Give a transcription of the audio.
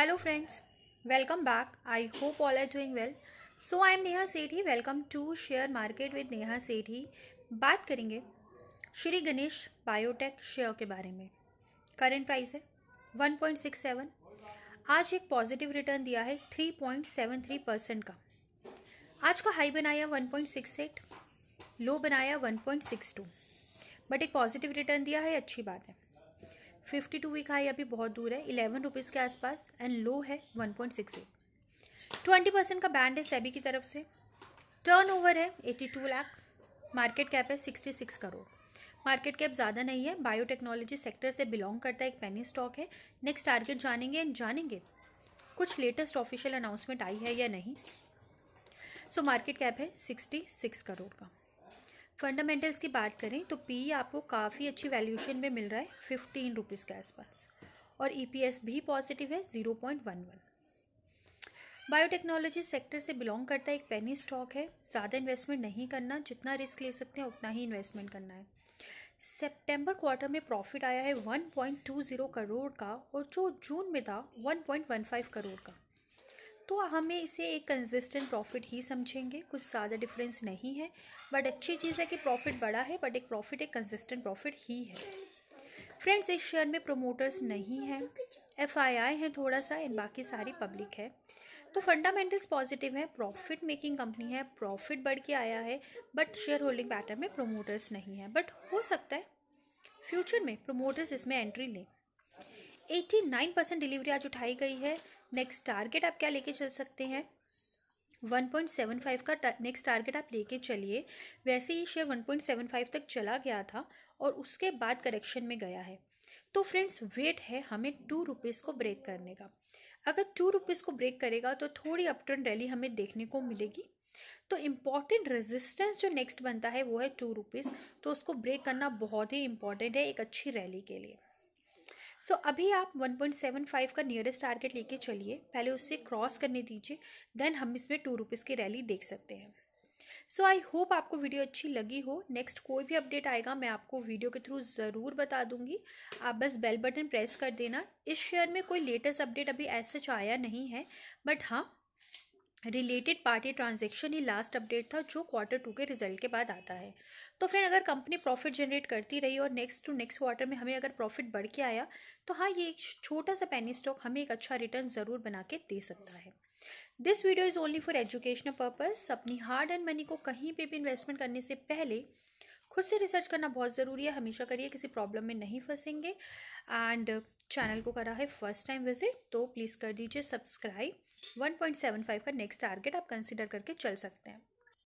hello friends welcome back I hope all are doing well so I am Neha Sethi welcome to share market with Neha Sethi बात करेंगे Shri Ganesh biotech share के बारे में current price है one point six seven आज एक positive return दिया है three point seven three percent का आज का हाई बनाया one point six eight low बनाया one point six two but एक पॉजिटिव रिटर्न दिया है अच्छी बात है फिफ्टी टू वीक हाई अभी बहुत दूर है इलेवन रुपीज़ के आसपास एंड लो है one point six eight twenty percent का बैंड है सेबी की तरफ से टर्न ओवर है eighty two lakh market cap है sixty six crore market cap ज़्यादा नहीं है बायोटेक्नोलॉजी सेक्टर से बिलोंग करता है एक पेनी स्टॉक है नेक्स्ट टारगेट जानेंगे एंड जानेंगे कुछ लेटेस्ट ऑफिशियल अनाउंसमेंट आई है या नहीं सो मार्केट कैप है सिक्सटी सिक्स करोड़ का फंडामेंटल्स की बात करें तो पी आपको काफ़ी अच्छी वैल्यूशन में मिल रहा है फिफ्टीन रुपीज़ के आसपास और ई e भी पॉजिटिव है zero point one one biotechnology sector से बिलोंग करता एक पेनी स्टॉक है ज़्यादा इन्वेस्टमेंट नहीं करना जितना रिस्क ले सकते हैं उतना ही इन्वेस्टमेंट करना है सेप्टेम्बर क्वार्टर में प्रॉफिट आया है ज़ीरो करोड़ का और जो जून में था फाइव करोड़ का तो हमें इसे एक कंसिस्टेंट प्रॉफिट ही समझेंगे कुछ ज़्यादा डिफरेंस नहीं है बट अच्छी चीज़ है कि प्रॉफिट बड़ा है बट एक प्रॉफिट एक कंसिस्टेंट प्रॉफिट ही है फ्रेंड्स इस शेयर में प्रोमोटर्स नहीं हैं एफ आई आई हैं थोड़ा सा एंड बाकी सारी पब्लिक है तो फंडामेंटल्स पॉजिटिव है प्रॉफिट मेकिंग कंपनी है प्रॉफिट बढ़ के आया है बट शेयर होल्डिंग पैटर्न में प्रोमोटर्स नहीं है बट हो सकता है फ्यूचर में प्रोमोटर्स इसमें एंट्री लें नाइन परसेंट डिलीवरी आज उठाई गई है नेक्स्ट टारगेट आप क्या लेके चल सकते हैं वन पॉइंट सेवन फ़ाइव का नेक्स्ट टारगेट आप लेके चलिए वैसे ही share one point seven five तक चला गया था और उसके बाद करेक्शन में गया है तो फ्रेंड्स वेट है हमें टू रुपीज़ को ब्रेक करने का अगर टू रुपीज़ को ब्रेक करेगा तो थोड़ी अपटर्न रैली हमें देखने को मिलेगी तो इम्पॉर्टेंट रेजिस्टेंस जो नेक्स्ट बनता है वो है टू रुपीज़ तो उसको ब्रेक करना बहुत ही इम्पॉर्टेंट है एक अच्छी रैली के लिए सो so, अभी आप 1.75 का नियरेस्ट टारगेट लेके चलिए पहले उससे क्रॉस करने दीजिए देन हम इसमें टू रुपीज़ की रैली देख सकते हैं सो आई होप आपको वीडियो अच्छी लगी हो नेक्स्ट कोई भी अपडेट आएगा मैं आपको वीडियो के थ्रू ज़रूर बता दूंगी आप बस बेल बटन प्रेस कर देना इस शेयर में कोई लेटेस्ट अपडेट अभी ऐसा आया नहीं है बट हाँ रिलेटेड पार्टी ट्रांजेक्शन ही लास्ट अपडेट था जो क्वार्टर टू के रिजल्ट के बाद आता है तो फ्रेंड अगर कंपनी प्रॉफिट जनरेट करती रही और नेक्स्ट टू नेक्स्ट क्वार्टर में हमें अगर प्रॉफिट बढ़ के आया तो हाँ ये एक छोटा सा पेनी स्टॉक हमें एक अच्छा रिटर्न ज़रूर बना के दे सकता है this video is only for educational purpose अपनी हार्ड एंड मनी को कहीं पर भी इन्वेस्टमेंट करने से पहले खुद से रिसर्च करना बहुत ज़रूरी है हमेशा करिए किसी प्रॉब्लम में नहीं फंसेंगे एंड चैनल को करा है फर्स्ट टाइम विजिट तो प्लीज़ कर दीजिए सब्सक्राइब 1.75 का नेक्स्ट टारगेट आप कंसिडर करके चल सकते हैं